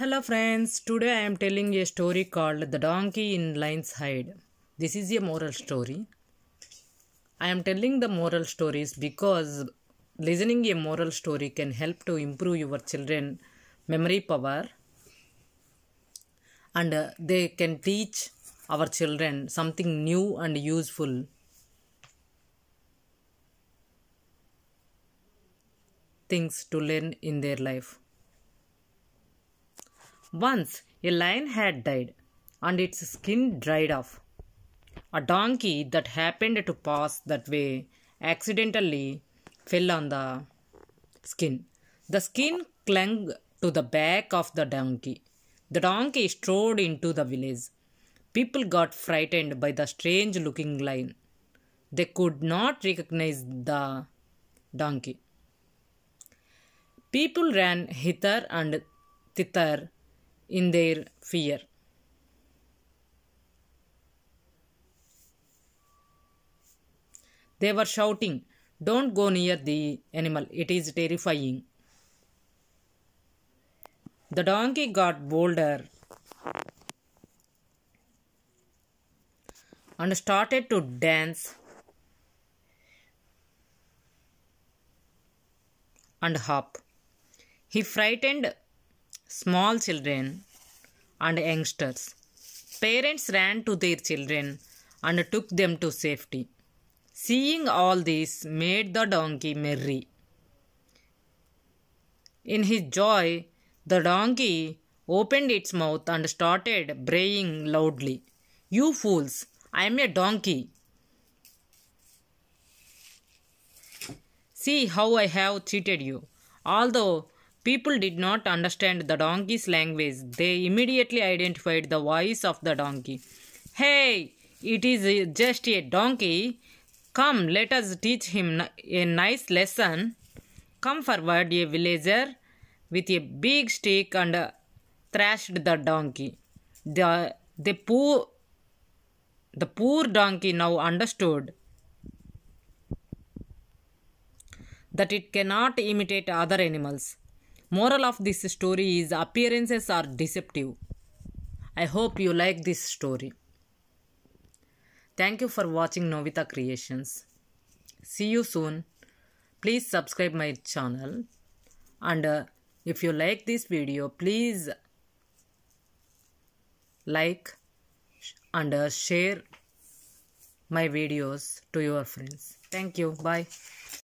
Hello friends, today I am telling a story called The Donkey in Lion's Hide. This is a moral story. I am telling the moral stories because listening a moral story can help to improve your children memory power and uh, they can teach our children something new and useful. Things to learn in their life. Once a lion had died and its skin dried off. A donkey that happened to pass that way accidentally fell on the skin. The skin clung to the back of the donkey. The donkey strode into the village. People got frightened by the strange looking lion. They could not recognize the donkey. People ran hither and thither in their fear. They were shouting, Don't go near the animal, it is terrifying. The donkey got bolder and started to dance and hop. He frightened small children and youngsters. Parents ran to their children and took them to safety. Seeing all this made the donkey merry. In his joy, the donkey opened its mouth and started braying loudly. You fools, I am a donkey. See how I have cheated you. Although People did not understand the donkey's language. They immediately identified the voice of the donkey. Hey, it is just a donkey. Come, let us teach him a nice lesson. Come forward, a villager with a big stick and uh, thrashed the donkey. The, the, poor, the poor donkey now understood that it cannot imitate other animals. Moral of this story is appearances are deceptive. I hope you like this story. Thank you for watching Novita Creations. See you soon. Please subscribe my channel and uh, if you like this video please like and uh, share my videos to your friends. Thank you. Bye.